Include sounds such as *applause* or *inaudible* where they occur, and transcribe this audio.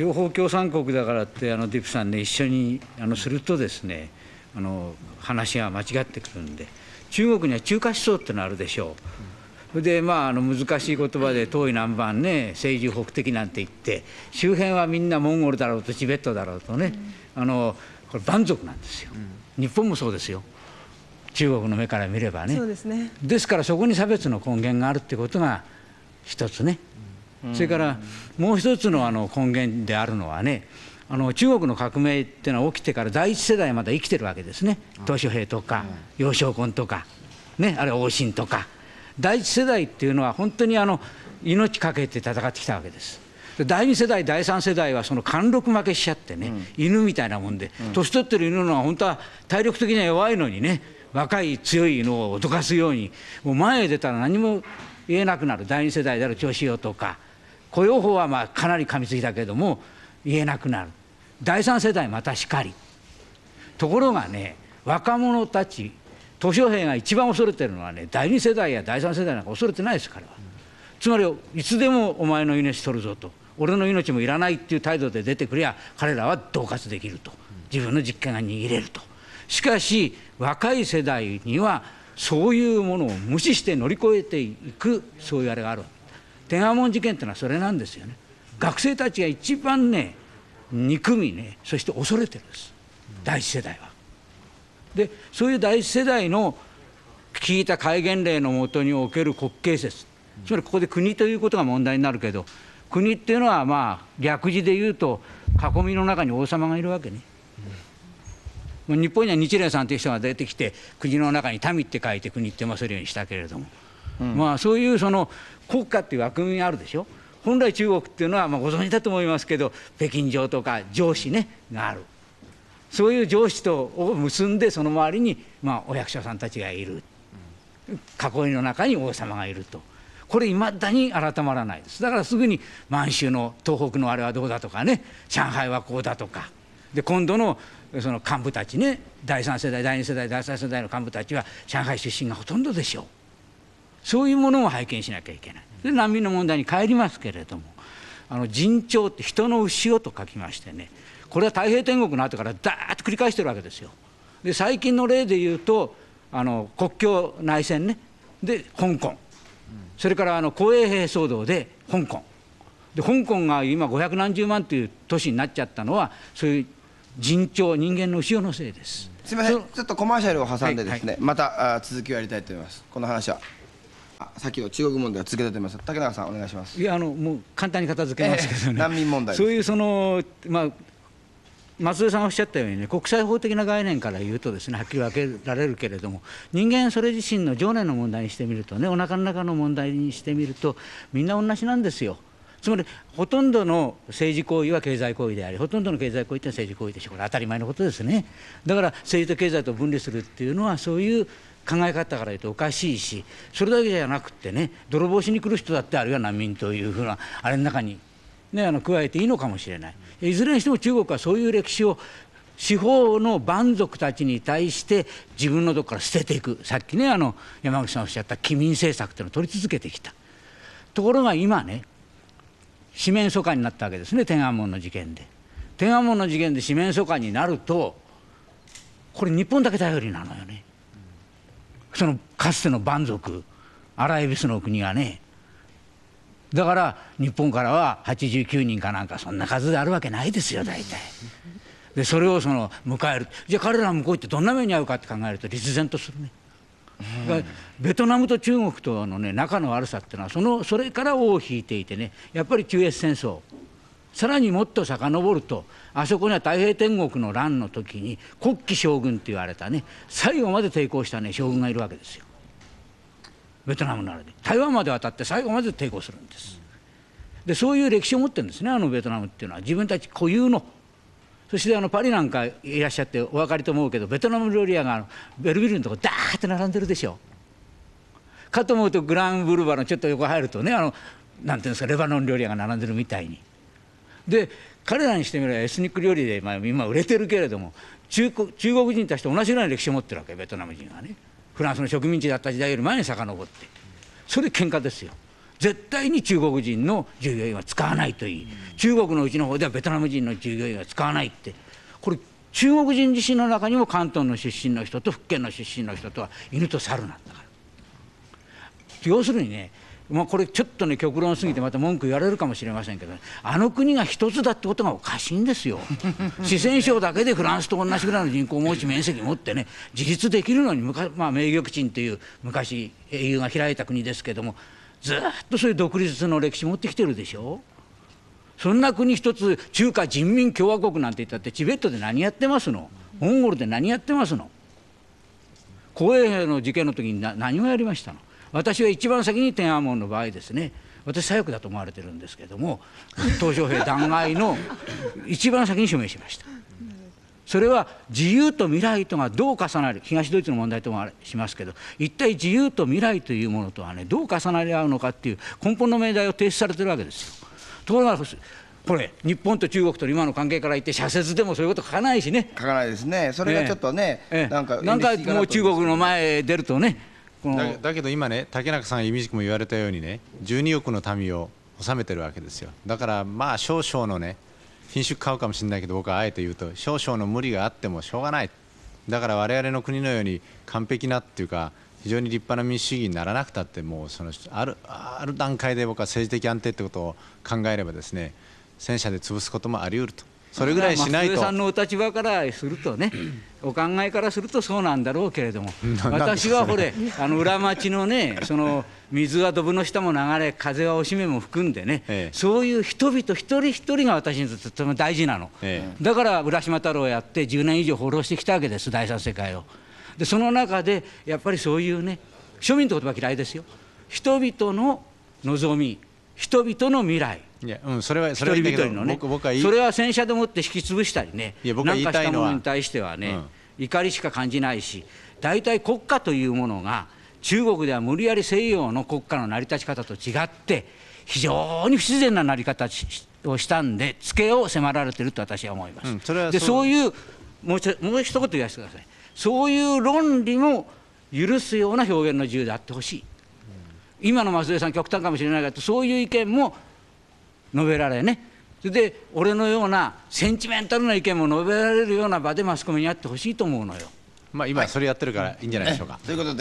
両方共産国だからってあのディップさんね一緒にあのするとですねあの話が間違ってくるんで中国には中華思想ってのあるでしょう。でまあ、あの難しい言葉で遠い南蛮ね政治北敵なんて言って周辺はみんなモンゴルだろうとチベットだろうとね、うん、あのこれ蛮族なんですよ、うん、日本もそうですよ中国の目から見ればね、ね、ですからそこに差別の根源があるってことが一つねそれからもう一つのあの根源であるのはねあの中国の革命っていうのは起きてから第一世代まだ生きてるわけですね鄧小平とか楊少根とか、ね、あるいは王進とか第一世代っていうのは本当にあの命かけて戦ってきたわけです。第二世代、第三世代はその貫禄負けしちゃってね、うん、犬みたいなもんで、年、うん、取ってる犬のは本当は体力的には弱いのにね、若い強い犬を脅かすように、もう前へ出たら何も言えなくなる、第二世代である長子よとか、雇用法はまあかなり噛みつきだけれども言えなくなる第三世代またしかりところがね若者たち年寄兵が一番恐れてるのはね第二世代や第三世代なんか恐れてないですから、うん、つまりいつでもお前の命取るぞと俺の命もいらないっていう態度で出てくりゃ彼らは恫喝できると自分の実権が握れるとしかし若い世代にはそういうものを無視して乗り越えていくそういうあれがあるわけ天安門事件っていうのはそれなんですよね学生たちが一番ね憎みねそして恐れてるんです第一世代は。でそういう第一世代の聞いた戒厳令のもとにおける国慶説つまりここで国ということが問題になるけど国っていうのはまあ逆字で言うと囲みの中に王様がいるわけね。日本には日蓮さんという人が出てきて国の中に民って書いて国って読ませるようにしたけれどもうん、まあ、そういうその国家っていう枠組みがあるでしょ本来中国っていうのはまあご存知だと思いますけど北京城とか城市ねがあるそういう城市とを結んでその周りにまあお役所さんたちがいる囲いの中に王様がいるとこれいまだに改まらないですだからすぐに満州の東北のあれはどうだとかね上海はこうだとかで今度のその幹部たちね第3世代第2世代第3世代の幹部たちは上海出身がほとんどでしょう。そういうものも拝見しなきゃいけないで難民の問題に帰りますけれどもあの人潮って人の牛をと書きましてねこれは太平天国の後からだーっと繰り返してるわけですよで最近の例で言うとあの国境内戦ねで香港それからあの公衛兵騒動で香港で香港が今500何十万という都市になっちゃったのはそういう人潮人間の後ろのせいですすみませんちょっとコマーシャルを挟んでですね、はいはい、また続きをやりたいと思いますこの話は。さっきの中国問題を続けてます竹中さんお願いしますいやあのもう簡単に片付けますけどね、えー、難民問題そういうそのまあ松江さんおっしゃったように、ね、国際法的な概念から言うとです、ね、はっきり分けられるけれども人間それ自身の情念の問題にしてみるとねおなかの中の問題にしてみるとみんな同じなんですよ。つまりほとんどの政治行為は経済行為でありほとんどの経済行為っては政治行為でしょこれ当たり前のことですねだから政治と経済と分離するっていうのはそういう考え方から言うとおかしいしそれだけじゃなくてね泥棒しに来る人だってあるいは難民というふうなあれの中に、ね、あの加えていいのかもしれないいずれにしても中国はそういう歴史を司法の蛮族たちに対して自分のとこから捨てていくさっきねあの山口さんおっしゃった機民政策というのを取り続けてきたところが今ね四面楚歌になったわけですね天安門の事件で天安門の事件で四面楚歌になるとこれ日本だけ頼りなのよねそのかつての蛮族アライビスの国がねだから日本からは89人かなんかそんな数であるわけないですよ大体。でそれをその迎えるじゃあ彼ら向こう行ってどんな目に遭うかって考えると立然とするね。がベトナムと中国との、ね、仲の悪さっていうのはそのそれから尾を引いていてねやっぱり QS 戦争さらにもっと遡るとあそこには太平天国の乱の時に国旗将軍って言われたね最後まで抵抗した、ね、将軍がいるわけですよベトナムならで台湾まで渡って最後まで抵抗するんですでそういう歴史を持ってるんですねあのベトナムっていうのは自分たち固有のそしてあのパリなんかいらっしゃってお分かりと思うけどベトナム料理屋がベルビルのとこダーって並んでるでしょかと思うとグランブルバのちょっと横入るとねあのなんていうんですかレバノン料理屋が並んでるみたいにで彼らにしてみればエスニック料理で、まあ、今売れてるけれども中国中国人たちと同じような歴史を持ってるわけベトナム人はねフランスの植民地だった時代より前に遡ってそれで喧嘩ですよ。絶対に中国人の従業員は使わないといい、中国のうちの方ではベトナム人の従業員は使わないって、これ、中国人自身の中にも関東の出身の人と福建の出身の人とは犬と猿なんだから。要するにね、まあ、これちょっとね極論すぎてまた文句言われるかもしれませんけどあの国が一つだってことがおかしいんですよ *laughs* 四川省だけでフランスと同じぐらいの人口を持ち面積持ってね自立できるのに昔、まあ、名玉鎮という昔英雄が開いた国ですけどもずっとそういう独立の歴史持ってきてるでしょそんな国一つ中華人民共和国なんて言ったってチベットで何やってますのモンゴルで何やってますの公衛兵の事件の時に何をやりましたの私は一番先に天安門の場合ですね私左翼だと思われてるんですけども鄧小平弾劾の一番先に署名しましたそれは自由と未来とがどう重なる東ドイツの問題ともしますけど一体自由と未来というものとはねどう重なり合うのかっていう根本の命題を提出されてるわけですよ。ところがこれ日本と中国との今の関係から言って社説でもそういうこと書かないしね書かないですねそれがちょっとね、ええ、なんかなんかもう中国の前出るとねだけど今ね竹中さんいみじくも言われたようにね12億の民を治めてるわけですよだからまあ少々のね品種買うかもしれないけど僕はあえて言うと少々の無理があってもしょうがないだから我々の国のように完璧なっていうか非常に立派な民主主義にならなくたってもうそのあるある段階で僕は政治的安定ってことを考えればですね戦車で潰すこともありうるとそれぐらいしないと。さんのお立場からするとね、*clears throat* お考えからするとそうなんだろうけれども、*laughs* 私はこれ、あの裏町のね、その水はどぶの下も流れ、風はおしめも含んでね、そういう人々一人一人が私にとってとても大事なの、だから浦島太郎やって10年以上放浪してきたわけです、第三世界を。で、その中でやっぱりそういうね、庶民って言葉嫌いですよ、人々の望み、人々の未来。いや、うん、それはそれは一人一人のね僕僕はそれは戦車でもって引き潰したりねいや僕は言いたいのはなんかしたものに対してはね、うん、怒りしか感じないし大体国家というものが中国では無理やり西洋の国家の成り立ち方と違って非常に不自然な成り方をしたんでつけを迫られてると私は思います。うん、そでそういうもうもう一言言わせてください。そういう論理も許すような表現の自由であってほしい。今の増江さん極端かもしれないけどそういう意見も述べられねそれで俺のようなセンチメンタルな意見も述べられるような場でマスコミにやってほしいと思うのよ。まあ今それやってるからいいんじゃないでしょうか。はい、ということで